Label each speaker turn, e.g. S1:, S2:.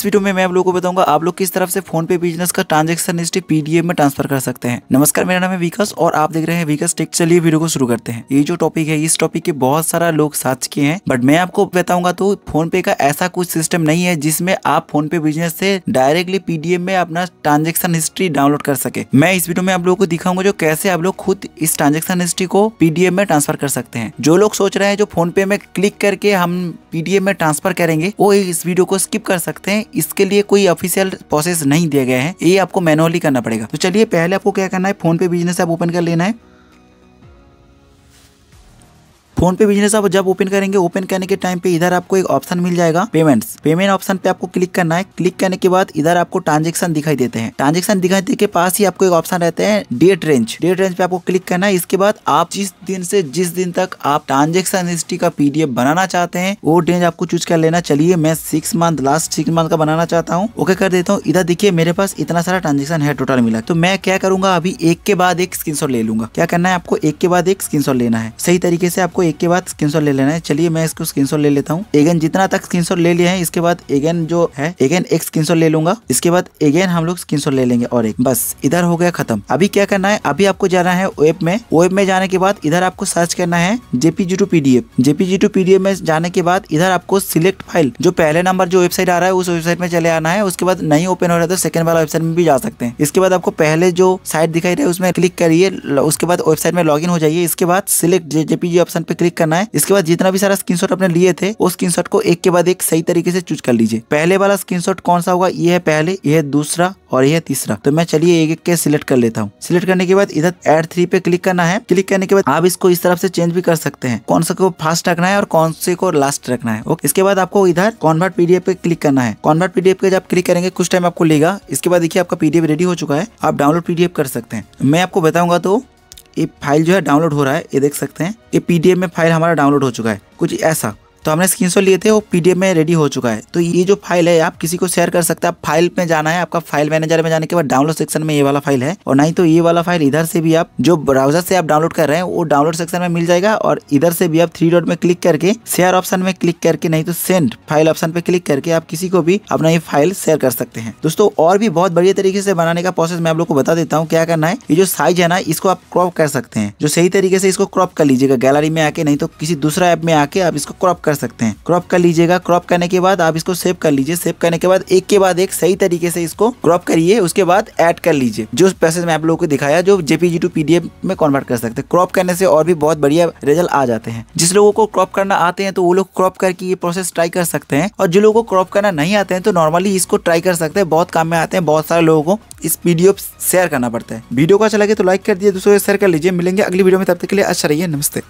S1: इस वीडियो में मैं आप लोगों को बताऊंगा आप लोग किस तरफ से फोन पे बिजनेस का ट्रांजेक्शन हिस्ट्री पीडीएफ में ट्रांसफर कर सकते हैं नमस्कार मेरा नाम है विकास और आप देख रहे हैं विकास टेक चलिए वीडियो को शुरू करते हैं ये जो टॉपिक है इस टॉपिक के बहुत सारा लोग साथ किए हैं बट मैं आपको बताऊंगा तो फोन पे का ऐसा कुछ सिस्टम नहीं है जिसमें आप फोन पे बिजनेस से डायरेक्टली पीडीएफ में अपना ट्रांजेक्शन हिस्ट्री डाउनलोड कर सके मैं इस वीडियो में आप लोगों को दिखाऊंगा जो कैसे आप लोग खुद इस ट्रांजेक्शन हिस्ट्री को पीडीएफ में ट्रांसफर कर सकते हैं जो लोग सोच रहे हैं जो फोन पे में क्लिक करके हम पीडीएफ में ट्रांसफर करेंगे वो इस वीडियो को स्किप कर सकते हैं इसके लिए कोई ऑफिशियल प्रोसेस नहीं दिया गया है ये आपको मैनुअली करना पड़ेगा तो चलिए पहले आपको क्या करना है phone PhonePe business app open कर लेना है फोन पे बिजनेस आप जब ओपन करेंगे ओपन करने के टाइम पे इधर आपको एक ऑप्शन मिल जाएगा पेमेंट्स पेमेंट ऑप्शन पे आपको क्लिक करना है क्लिक करने के बाद इधर आपको ट्रांजेक्शन दिखाई देते हैं ट्रांजेक्शन दिखाई के पास ही आपको एक ऑप्शन रहता है डेट रेंज डेट रेंज पे आपको क्लिक करना है इसके बाद आप जिस दिन से जिस दिन तक आप ट्रांजेक्शन हिस्ट्री का पीडीएफ बनाना चाहते हैं वो रेंज आपको चूज कर लेना चलिए मैं six month last six month का बनाना चाहता हूँ ओके कर देता हूँ इधर देखिए मेरे पास इतना सारा ट्रांजेक्शन है टोटल मिला तो मैं क्या करूंगा अभी एक के बाद एक स्क्रीनशॉट ले लूंगा क्या करना है आपको एक के बाद एक स्क्रीनशॉट लेना है सही तरीके से आपको एक के बाद स्क्रीन ले लेना है चलिए मैं इसको स्क्रीन ले लेता हूँ एगेन जितना तक स्क्रीन ले लिया है इसके बाद एगेन जो है एगेन एक स्क्रीन ले लूंगा इसके बाद एगेन हम लोग स्क्रीन ले लेंगे और एक बस इधर हो गया खत्म अभी क्या करना है अभी आपको जाना है वेब में वेब में जाने के बाद इधर आपको सर्च करना है JPG to PDF JPG to PDF में जाने के बाद इधर आपको सिलेक्ट फाइल जो पहले नंबर जो वेबसाइट आ रहा है उस वेबसाइट में चले आना है उसके बाद नहीं ओपन हो रहा है तो सेकंड वाला वेबसाइट में भी जा सकते हैं इसके बाद आपको पहले जो साइट दिखाई रही उसमें क्लिक करिए उसके बाद वेबसाइट में लॉग हो जाइए इसके बाद सिलेक्ट जेपीजी ऑप्शन पे क्लिक करना है इसके बाद जितना भी सारा स्क्रीन अपने लिए थे उस स्क्रीन को एक के बाद एक सही तरीके से चूज कर लीजिए पहले वाला स्क्रीन कौन सा होगा ये है पहले ये है दूसरा और यह तीसरा तो मैं चलिए एक एक के सिलेक्ट कर लेता हूँ सिलेक्ट करने के बाद इधर एड थ्री पे क्लिक करना है क्लिक करने के बाद आप इसको इस तरफ से चेंज भी कर सकते हैं कौन सा को फास्ट रखना है और कौन से को लास्ट रखना है ओके इसके बाद आपको इधर कॉन्वर्ट पीडीएफ पे क्लिक करना है कॉन्वर्ट पीडीएफ पे जब क्लिक करेंगे कुछ टाइम आपको लेगा इसके बाद देखिए आपका पीडीएफ रेडी हो चुका है आप डाउनलोड पीडीएफ कर सकते हैं मैं आपको बताऊंगा तो ये फाइल जो है डाउनलोड हो रहा है ये देख सकते हैं ये पीडीएफ में फाइल हमारा डाउनलोड हो चुका है कुछ ऐसा तो हमने स्क्रीनशॉट लिए थे वो पीडीएफ में रेडी हो चुका है तो ये जो फाइल है आप किसी को शेयर कर सकते हैं आप फाइल में जाना है आपका फाइल मैनेजर में जाने के बाद डाउनलोड सेक्शन में ये वाला फाइल है और नहीं तो ये वाला फाइल इधर से भी आप जो ब्राउजर से आप डाउनलोड कर रहे हैं वो डाउनलोड सेक्शन में मिल जाएगा और इधर से भी आप थ्री डॉट में क्लिक करके शेयर ऑप्शन में क्लिक करके नहीं तो सेंड फाइल ऑप्शन पे क्लिक करके आप किसी को भी अपना ये फाइल शेयर कर सकते हैं दोस्तों और भी बहुत बढ़िया तरीके से बनाने का प्रोसेस मैं आप लोग को बता देता हूँ क्या करना है ये जो साइज है ना इसको आप क्रॉप कर सकते हैं जो सही तरीके से इसको क्रॉप कर लीजिएगा गैलरी में आके नहीं तो किसी दूसरा ऐप में आके आप इसको क्रॉप कर कर सकते हैं क्रॉप कर लीजिएगा क्रॉप करने के बाद आप इसको सेव कर लीजिए सेव करने के बाद एक के बाद एक सही तरीके से इसको क्रॉप करिए उसके बाद एड कर लीजिए जो पैसेज मैं आप लोगों को दिखाया जो जेपीजी टू पीडीएफ में कन्वर्ट कर सकते हैं क्रॉप करने से और भी बहुत बढ़िया रिजल्ट आ जाते हैं जिस लोगों को क्रॉप करना आते हैं तो वो लोग क्रॉप करके ये प्रोसेस ट्राई कर सकते हैं और जो लोगों को क्रॉप करना नहीं आते हैं तो नॉर्मली इसको ट्राई कर सकते हैं बहुत काम में आते हैं बहुत सारे लोगों को इस वीडियो शेयर करना पड़ता है वीडियो को अच्छा लगे तो लाइक कर दिए दोस्तों शेयर कर लीजिए मिलेंगे अगली वीडियो में तब तक के लिए अच्छा रहिए नमस्ते